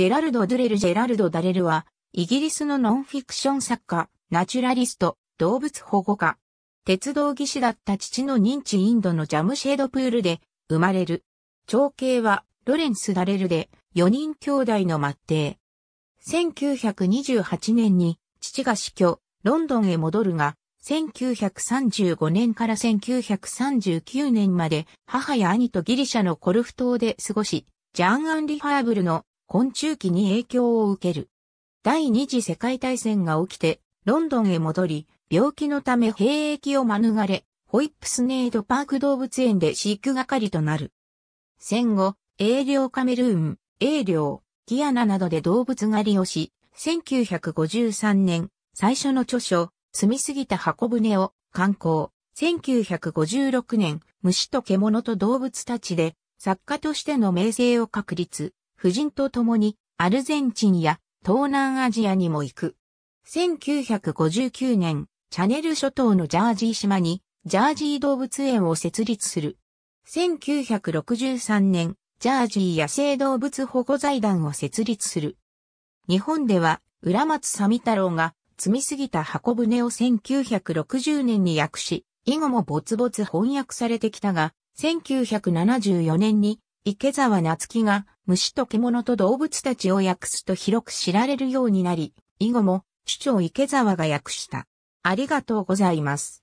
ジェラルド・ドゥレル・ジェラルド・ダレルは、イギリスのノンフィクション作家、ナチュラリスト、動物保護家。鉄道技師だった父の認知インドのジャムシェードプールで生まれる。長兄はロレンス・ダレルで4人兄弟の末弟。1928年に父が死去、ロンドンへ戻るが、1935年から1939年まで母や兄とギリシャのコルフ島で過ごし、ジャン・アンリ・ハーブルの昆虫期に影響を受ける。第二次世界大戦が起きて、ロンドンへ戻り、病気のため兵役を免れ、ホイップスネードパーク動物園で飼育係となる。戦後、英領カメルーン、英領、ギアナなどで動物狩りをし、1953年、最初の著書、住みすぎた箱舟を刊行。1956年、虫と獣と動物たちで、作家としての名声を確立。夫人と共にアルゼンチンや東南アジアにも行く。1959年、チャネル諸島のジャージー島にジャージー動物園を設立する。1963年、ジャージー野生動物保護財団を設立する。日本では、浦松ミ太郎が積みすぎた箱舟を1960年に訳し、以後もぼつぼつ翻訳されてきたが、1974年に池沢夏樹が虫と獣と動物たちを訳すと広く知られるようになり、以後も、市長池沢が訳した。ありがとうございます。